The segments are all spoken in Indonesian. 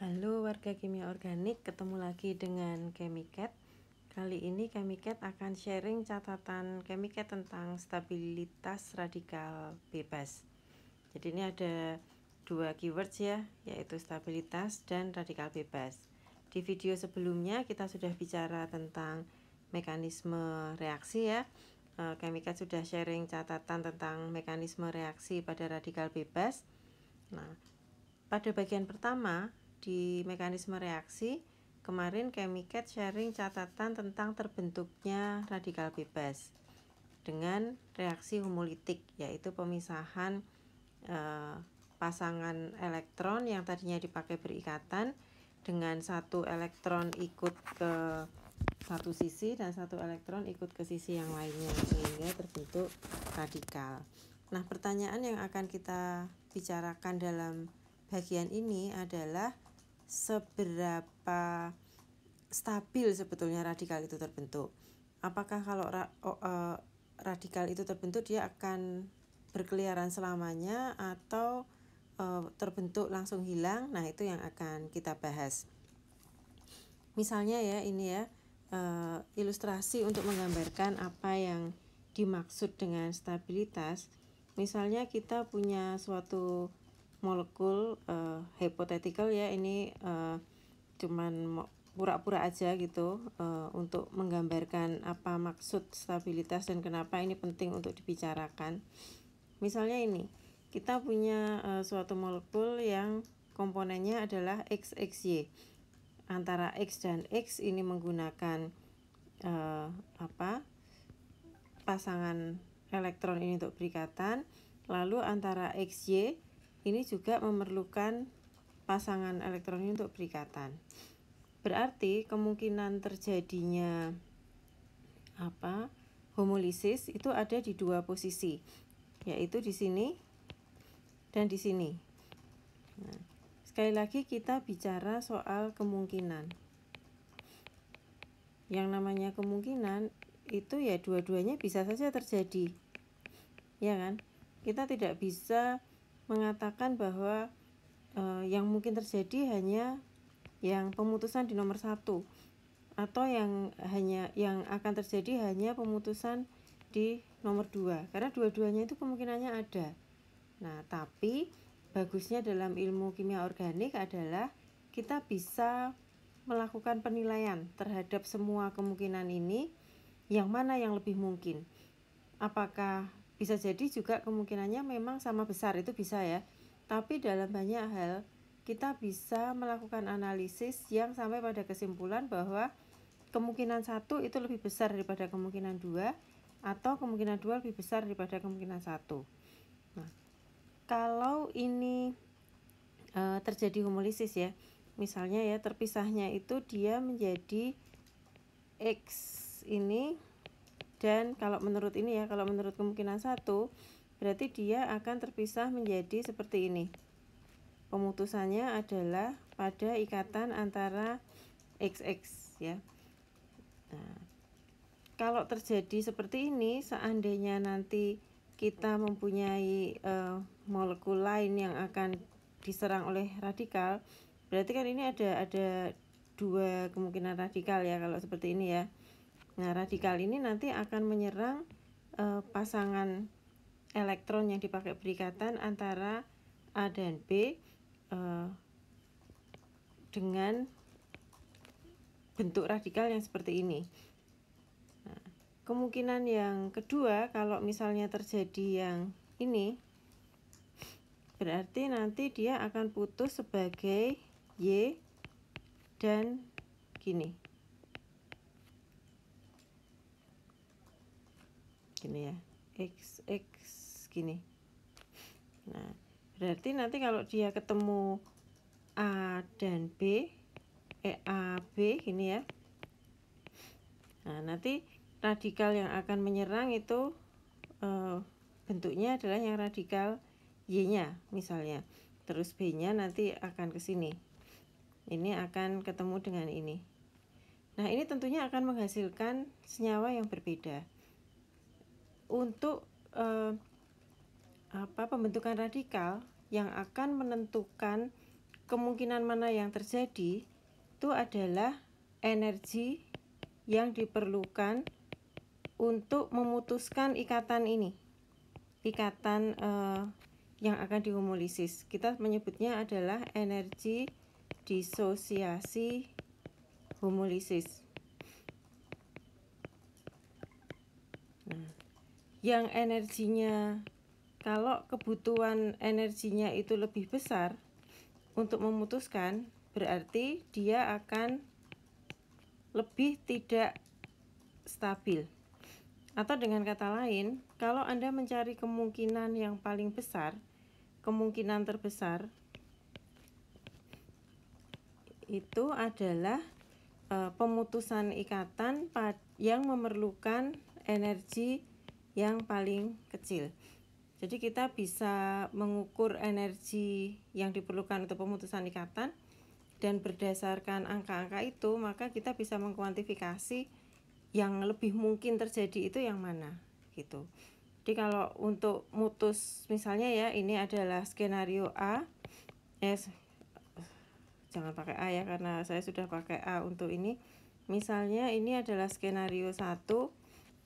Halo warga kimia organik, ketemu lagi dengan Chemicat. Kali ini Chemicat akan sharing catatan Chemicat tentang stabilitas radikal bebas. Jadi ini ada dua keywords ya, yaitu stabilitas dan radikal bebas. Di video sebelumnya kita sudah bicara tentang mekanisme reaksi ya. Chemicat eh, sudah sharing catatan tentang mekanisme reaksi pada radikal bebas. Nah, pada bagian pertama di mekanisme reaksi, kemarin Kemiket sharing catatan tentang terbentuknya radikal bebas dengan reaksi homolitik yaitu pemisahan e, pasangan elektron yang tadinya dipakai berikatan dengan satu elektron ikut ke satu sisi dan satu elektron ikut ke sisi yang lainnya sehingga terbentuk radikal. Nah, pertanyaan yang akan kita bicarakan dalam bagian ini adalah seberapa stabil sebetulnya radikal itu terbentuk. Apakah kalau ra oh, uh, radikal itu terbentuk dia akan berkeliaran selamanya atau uh, terbentuk langsung hilang? Nah, itu yang akan kita bahas. Misalnya ya ini ya uh, ilustrasi untuk menggambarkan apa yang dimaksud dengan stabilitas. Misalnya kita punya suatu molekul uh, hypothetical ya ini uh, cuman pura-pura aja gitu uh, untuk menggambarkan apa maksud stabilitas dan kenapa ini penting untuk dibicarakan. Misalnya ini, kita punya uh, suatu molekul yang komponennya adalah XXY. Antara X dan X ini menggunakan uh, apa? pasangan elektron ini untuk berikatan. Lalu antara XY ini juga memerlukan pasangan elektron untuk berikatan. Berarti kemungkinan terjadinya apa? Homolisis itu ada di dua posisi, yaitu di sini dan di sini. Nah, sekali lagi kita bicara soal kemungkinan. Yang namanya kemungkinan itu ya dua-duanya bisa saja terjadi. Ya kan? Kita tidak bisa mengatakan bahwa eh, yang mungkin terjadi hanya yang pemutusan di nomor satu atau yang hanya yang akan terjadi hanya pemutusan di nomor dua karena dua-duanya itu kemungkinannya ada. Nah, tapi bagusnya dalam ilmu kimia organik adalah kita bisa melakukan penilaian terhadap semua kemungkinan ini yang mana yang lebih mungkin. Apakah bisa jadi juga kemungkinannya memang sama besar itu bisa ya. Tapi dalam banyak hal kita bisa melakukan analisis yang sampai pada kesimpulan bahwa kemungkinan satu itu lebih besar daripada kemungkinan dua atau kemungkinan dua lebih besar daripada kemungkinan satu. Nah, kalau ini e, terjadi homolisis ya, misalnya ya terpisahnya itu dia menjadi x ini dan kalau menurut ini ya kalau menurut kemungkinan satu berarti dia akan terpisah menjadi seperti ini pemutusannya adalah pada ikatan antara XX ya nah, kalau terjadi seperti ini seandainya nanti kita mempunyai uh, molekul lain yang akan diserang oleh radikal berarti kan ini ada ada dua kemungkinan radikal ya kalau seperti ini ya Nah, radikal ini nanti akan menyerang e, pasangan elektron yang dipakai berikatan antara A dan B e, dengan bentuk radikal yang seperti ini. Nah, kemungkinan yang kedua, kalau misalnya terjadi yang ini, berarti nanti dia akan putus sebagai Y dan gini. gini ya x x gini nah berarti nanti kalau dia ketemu a dan b e a b gini ya nah nanti radikal yang akan menyerang itu e, bentuknya adalah yang radikal y nya misalnya terus b nya nanti akan ke sini ini akan ketemu dengan ini nah ini tentunya akan menghasilkan senyawa yang berbeda untuk eh, apa pembentukan radikal yang akan menentukan kemungkinan mana yang terjadi itu adalah energi yang diperlukan untuk memutuskan ikatan ini ikatan eh, yang akan dihomolisis kita menyebutnya adalah energi disosiasi homolisis yang energinya kalau kebutuhan energinya itu lebih besar untuk memutuskan berarti dia akan lebih tidak stabil atau dengan kata lain kalau Anda mencari kemungkinan yang paling besar kemungkinan terbesar itu adalah e, pemutusan ikatan yang memerlukan energi yang paling kecil. Jadi kita bisa mengukur energi yang diperlukan untuk pemutusan ikatan dan berdasarkan angka-angka itu maka kita bisa mengkuantifikasi yang lebih mungkin terjadi itu yang mana gitu. Jadi kalau untuk mutus misalnya ya ini adalah skenario A. Eh, jangan pakai A ya karena saya sudah pakai A untuk ini. Misalnya ini adalah skenario 1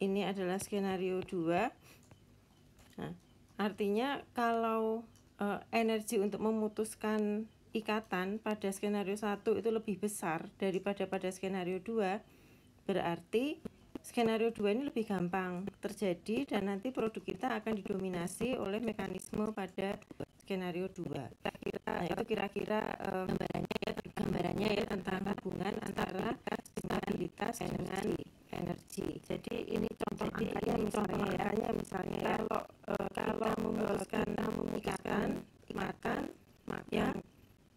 ini adalah skenario 2 nah, artinya kalau uh, energi untuk memutuskan ikatan pada skenario 1 itu lebih besar daripada pada skenario 2 berarti skenario 2 ini lebih gampang terjadi dan nanti produk kita akan didominasi oleh mekanisme pada skenario 2 itu kira-kira uh, gambarannya, ya, gambarannya ya tentang hubungan antara stabilitas energi energi. Jadi ini contoh Jadi angkanya ini contoh misalnya, ya. angkanya misalnya ya, kalau uh, kalau memutuskan uh, memutuskan makan maka yang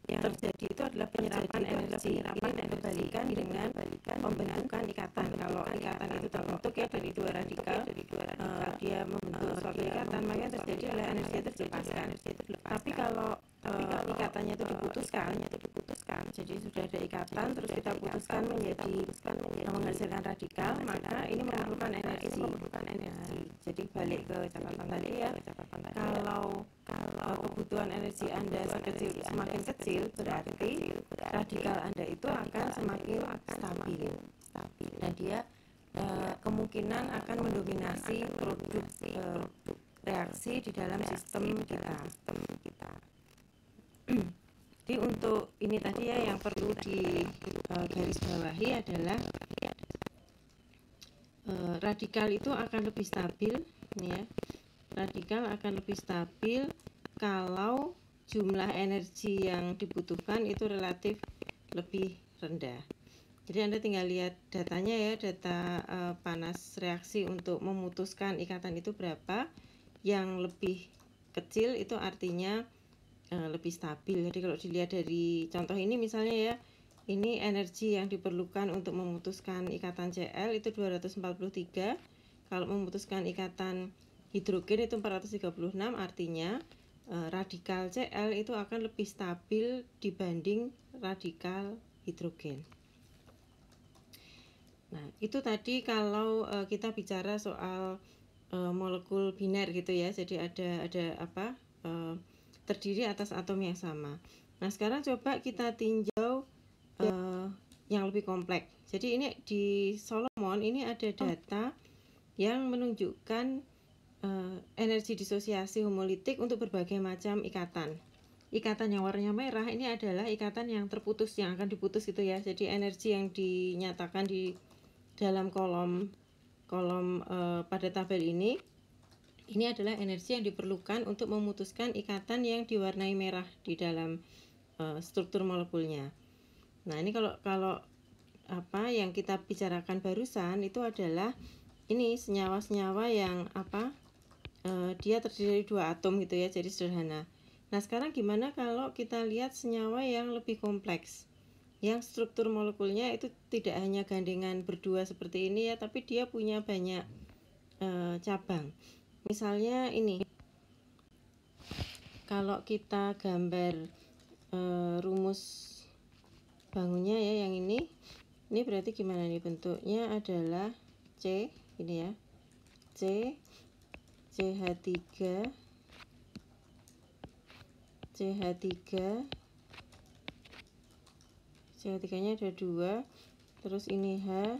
yang terjadi itu adalah penyerapan itu energi. Penyerapan ini dibalikan dengan balikan. pembentukan ikatan. Kalau ikatan itu terbentuk ya, ya dari dua ya radikal, dari dua eh, radikal uh, dia membentuk uh, suatu ikatan, maka terjadi adalah energi itu dilepaskan. Tapi kalau tapi kalau ikatannya itu diputuskan, itu diputuskan. Jadi sudah ada ikatan, terus kita putuskan menjadi putuskan pemikiran radikal maka ini memerlukan energi. memerlukan energi. Jadi balik ke catatan ya, tadi ya. Kalau kalau kebutuhan energi Anda sekecil, semakin kecil berarti radikal Anda itu akan semakin stabil. Stabil. Nah dia iya. eh, kemungkinan akan mendominasi eh, produk reaksi di dalam sistem kita. Jadi untuk ini tadi ya yang perlu ya, di eh, garis bawahi adalah Eh, radikal itu akan lebih stabil ya radikal akan lebih stabil kalau jumlah energi yang dibutuhkan itu relatif lebih rendah jadi Anda tinggal lihat datanya ya, data e, panas reaksi untuk memutuskan ikatan itu berapa. Yang lebih kecil itu artinya e, lebih stabil. Jadi kalau dilihat dari contoh ini misalnya ya, ini energi yang diperlukan untuk memutuskan ikatan Cl itu 243 kalau memutuskan ikatan hidrogen itu 436 artinya e, radikal Cl itu akan lebih stabil dibanding radikal hidrogen. Nah, itu tadi kalau e, kita bicara soal e, molekul biner gitu ya. Jadi ada ada apa? terdiri atas atom yang sama. Nah, sekarang coba kita tinjau lebih kompleks. Jadi ini di Solomon ini ada oh. data yang menunjukkan uh, energi disosiasi homolitik untuk berbagai macam ikatan. Ikatan yang warnanya merah ini adalah ikatan yang terputus yang akan diputus gitu ya. Jadi energi yang dinyatakan di dalam kolom kolom uh, pada tabel ini ini adalah energi yang diperlukan untuk memutuskan ikatan yang diwarnai merah di dalam uh, struktur molekulnya. Nah, ini kalau kalau apa yang kita bicarakan barusan itu adalah ini senyawa-senyawa yang apa e, dia terdiri dari dua atom gitu ya jadi sederhana nah sekarang gimana kalau kita lihat senyawa yang lebih kompleks yang struktur molekulnya itu tidak hanya gandengan berdua seperti ini ya tapi dia punya banyak e, cabang misalnya ini kalau kita gambar e, rumus bangunnya ya yang ini ini berarti gimana nih bentuknya adalah C ini ya C CH3 CH3 CH3 nya ada dua terus ini H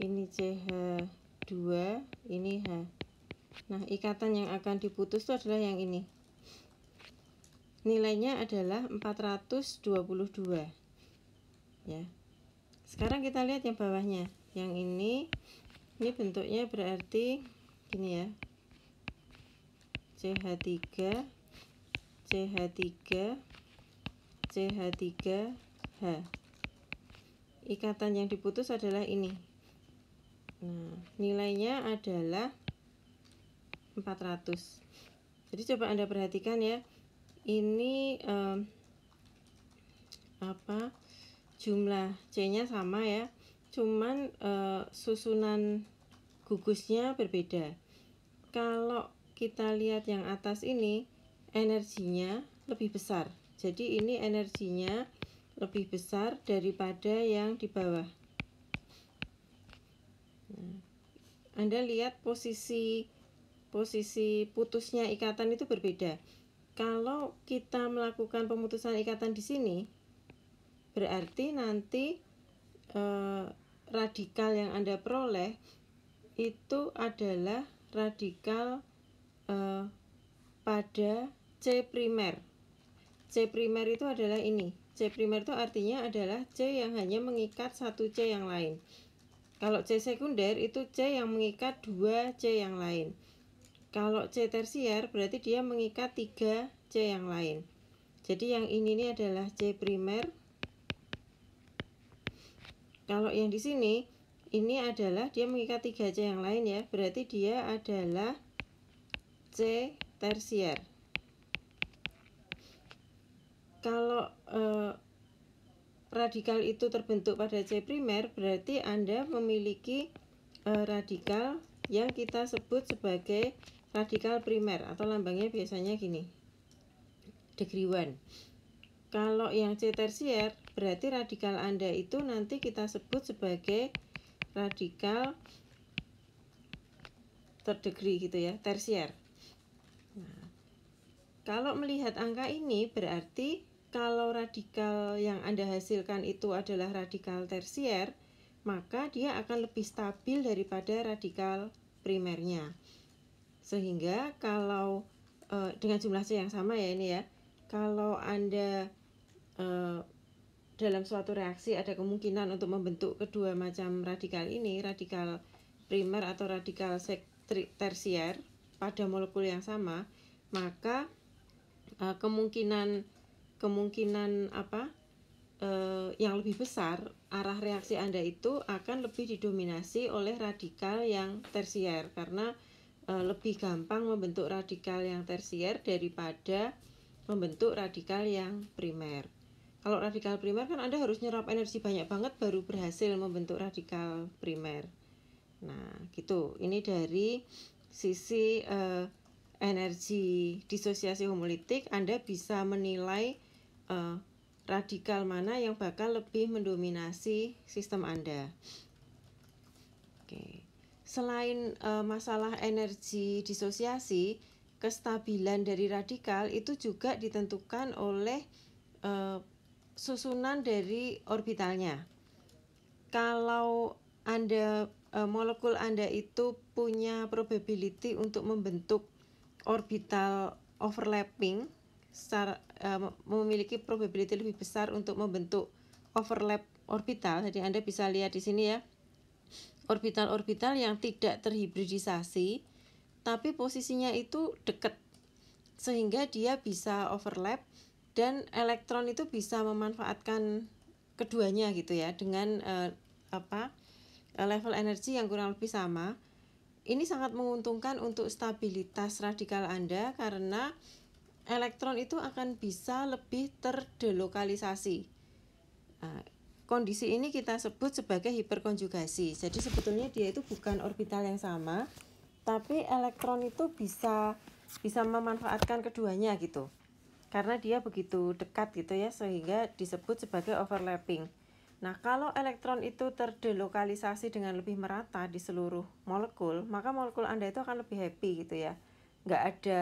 ini CH2 ini H nah ikatan yang akan diputus itu adalah yang ini nilainya adalah 422 ya sekarang kita lihat yang bawahnya yang ini ini bentuknya berarti gini ya CH3 CH3 CH3H ikatan yang diputus adalah ini nah nilainya adalah 400 jadi coba anda perhatikan ya ini um, apa jumlah C-nya sama ya, cuman e, susunan gugusnya berbeda. Kalau kita lihat yang atas ini, energinya lebih besar. Jadi ini energinya lebih besar daripada yang di bawah. Nah, Anda lihat posisi posisi putusnya ikatan itu berbeda. Kalau kita melakukan pemutusan ikatan di sini, berarti nanti e, radikal yang Anda peroleh itu adalah radikal e, pada C primer. C primer itu adalah ini. C primer itu artinya adalah C yang hanya mengikat satu C yang lain. Kalau C sekunder itu C yang mengikat dua C yang lain. Kalau C tersier berarti dia mengikat tiga C yang lain. Jadi yang ini ini adalah C primer, kalau yang di sini ini adalah dia mengikat 3C yang lain ya, berarti dia adalah C tersier. Kalau eh, radikal itu terbentuk pada C primer, berarti Anda memiliki eh, radikal yang kita sebut sebagai radikal primer atau lambangnya biasanya gini. Degree 1. Kalau yang C tersier, berarti radikal Anda itu nanti kita sebut sebagai radikal third gitu ya, tersier. Nah, kalau melihat angka ini berarti kalau radikal yang Anda hasilkan itu adalah radikal tersier, maka dia akan lebih stabil daripada radikal primernya. Sehingga kalau eh, dengan jumlah C yang sama ya ini ya, kalau Anda Eh, dalam suatu reaksi ada kemungkinan untuk membentuk kedua macam radikal ini, radikal primer atau radikal tersier pada molekul yang sama, maka uh, kemungkinan kemungkinan apa uh, yang lebih besar arah reaksi Anda itu akan lebih didominasi oleh radikal yang tersier karena uh, lebih gampang membentuk radikal yang tersier daripada membentuk radikal yang primer. Kalau radikal primer kan Anda harus nyerap energi banyak banget baru berhasil membentuk radikal primer. Nah, gitu. Ini dari sisi uh, energi disosiasi homolitik Anda bisa menilai uh, radikal mana yang bakal lebih mendominasi sistem Anda. Oke. Selain uh, masalah energi disosiasi, kestabilan dari radikal itu juga ditentukan oleh uh, susunan dari orbitalnya. Kalau Anda e, molekul Anda itu punya probability untuk membentuk orbital overlapping secara, e, memiliki probability lebih besar untuk membentuk overlap orbital. Jadi Anda bisa lihat di sini ya. Orbital-orbital yang tidak terhibridisasi tapi posisinya itu dekat sehingga dia bisa overlap dan elektron itu bisa memanfaatkan keduanya gitu ya dengan uh, apa eh, level energi yang kurang lebih sama. Ini sangat menguntungkan untuk stabilitas radikal Anda karena elektron itu akan bisa lebih terdelokalisasi. Nah, kondisi ini kita sebut sebagai hiperkonjugasi. Jadi sebetulnya dia itu bukan orbital yang sama, tapi elektron itu bisa bisa memanfaatkan keduanya gitu karena dia begitu dekat gitu ya sehingga disebut sebagai overlapping. Nah, kalau elektron itu terdelokalisasi dengan lebih merata di seluruh molekul, maka molekul Anda itu akan lebih happy gitu ya. Nggak ada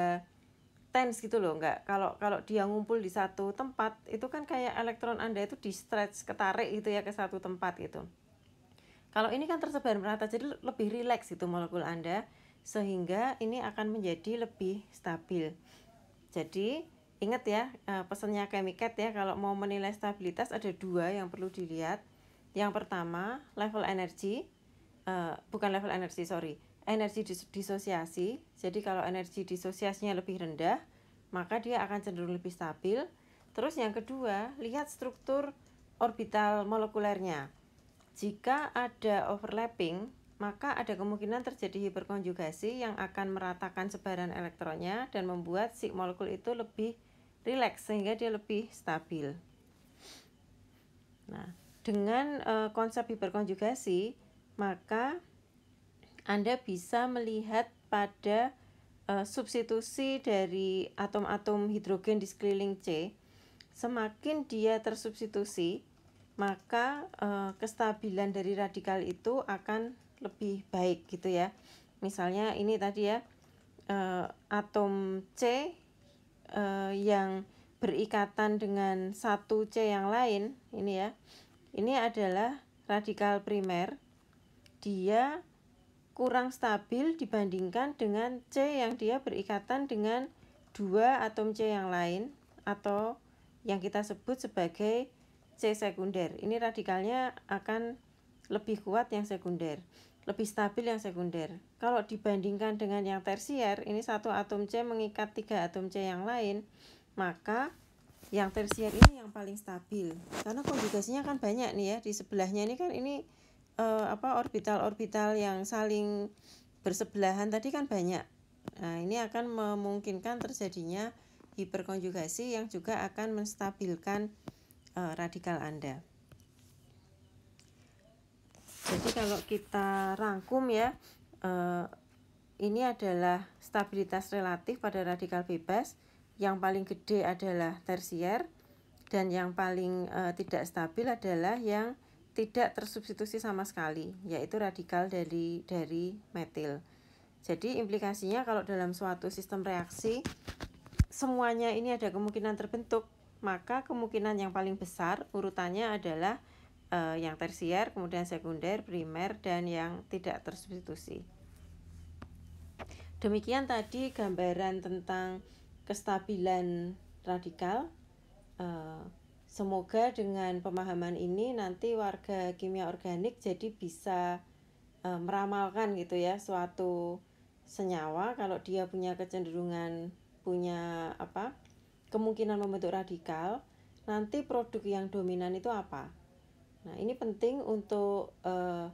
tense gitu loh, nggak. Kalau kalau dia ngumpul di satu tempat, itu kan kayak elektron Anda itu di stretch, ketarik gitu ya ke satu tempat gitu. Kalau ini kan tersebar merata, jadi lebih rileks itu molekul Anda, sehingga ini akan menjadi lebih stabil. Jadi, Ingat ya, eh, pesannya Kemiket ya, kalau mau menilai stabilitas ada dua yang perlu dilihat. Yang pertama, level energi, uh, bukan level energi, sorry, energi disosiasi. Jadi kalau energi disosiasinya lebih rendah, maka dia akan cenderung lebih stabil. Terus yang kedua, lihat struktur orbital molekulernya. Jika ada overlapping, maka ada kemungkinan terjadi hiperkonjugasi yang akan meratakan sebaran elektronnya dan membuat si molekul itu lebih relax sehingga dia lebih stabil. Nah, dengan uh, konsep hiperkonjugasi, maka Anda bisa melihat pada uh, substitusi dari atom-atom hidrogen di sekeliling C. Semakin dia tersubstitusi, maka uh, kestabilan dari radikal itu akan lebih baik gitu ya. Misalnya ini tadi ya, uh, atom C uh, yang berikatan dengan satu C yang lain ini ya ini adalah radikal primer dia kurang stabil dibandingkan dengan C yang dia berikatan dengan dua atom C yang lain atau yang kita sebut sebagai C sekunder ini radikalnya akan lebih kuat yang sekunder lebih stabil yang sekunder. Kalau dibandingkan dengan yang tersier, ini satu atom C mengikat tiga atom C yang lain, maka yang tersier ini yang paling stabil. Karena konjugasinya kan banyak nih ya, di sebelahnya ini kan ini eh, apa orbital-orbital yang saling bersebelahan tadi kan banyak. Nah, ini akan memungkinkan terjadinya hiperkonjugasi yang juga akan menstabilkan eh, radikal Anda jadi kalau kita rangkum ya eh, ini adalah stabilitas relatif pada radikal bebas yang paling gede adalah tersier dan yang paling eh, tidak stabil adalah yang tidak tersubstitusi sama sekali yaitu radikal dari dari metil jadi implikasinya kalau dalam suatu sistem reaksi semuanya ini ada kemungkinan terbentuk maka kemungkinan yang paling besar urutannya adalah uh, yang tersier, kemudian sekunder, primer, dan yang tidak tersubstitusi. Demikian tadi gambaran tentang kestabilan radikal. Uh, semoga dengan pemahaman ini nanti warga kimia organik jadi bisa uh, meramalkan gitu ya suatu senyawa kalau dia punya kecenderungan punya apa kemungkinan membentuk radikal nanti produk yang dominan itu apa Nah, ini penting untuk uh,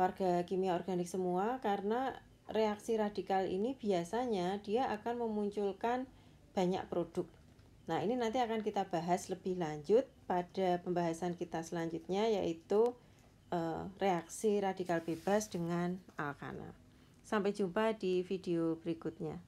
warga kimia organik semua karena reaksi radikal ini biasanya dia akan memunculkan banyak produk. Nah, ini nanti akan kita bahas lebih lanjut pada pembahasan kita selanjutnya yaitu uh, reaksi radikal bebas dengan alkana. Sampai jumpa di video berikutnya.